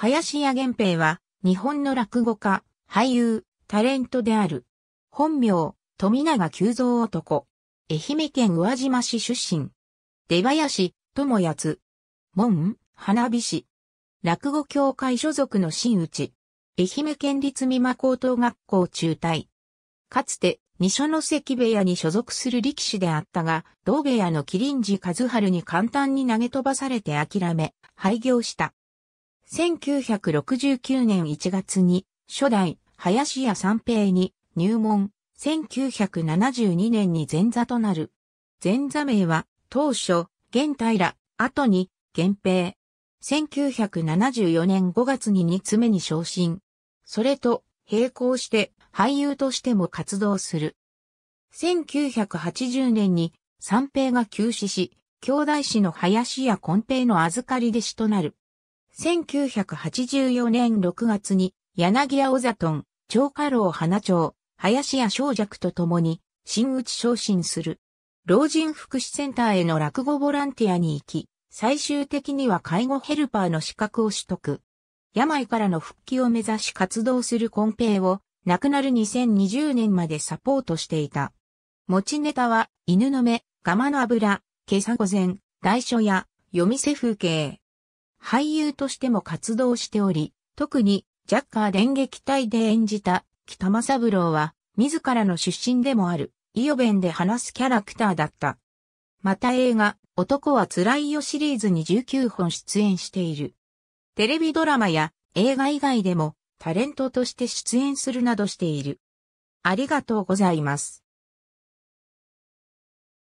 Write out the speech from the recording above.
林家源平は、日本の落語家、俳優、タレントである。本名、富永久蔵男。愛媛県宇和島市出身。出林、智やつ。門、花火師。落語協会所属の真打ち。愛媛県立美馬高等学校中退。かつて、二所ノ関部屋に所属する力士であったが、道部屋の麒麟寺和春に簡単に投げ飛ばされて諦め、廃業した。1969年1月に初代林家三平に入門、1972年に前座となる。前座名は当初、現平、後に、源平。1974年5月に2つ目に昇進。それと並行して俳優としても活動する。1980年に三平が急死し、兄弟子の林家金平の預かり弟子となる。1984年6月に、柳屋小里ト長家老花町、林家小尺と共に、新内昇進する。老人福祉センターへの落語ボランティアに行き、最終的には介護ヘルパーの資格を取得。病からの復帰を目指し活動するコンペイを、亡くなる2020年までサポートしていた。持ちネタは、犬の目、ガマの油、計算、御前、大書や、夜店風景。俳優としても活動しており、特にジャッカー電撃隊で演じた北政三郎は、自らの出身でもある、イオベンで話すキャラクターだった。また映画、男は辛いよシリーズに19本出演している。テレビドラマや映画以外でもタレントとして出演するなどしている。ありがとうございます。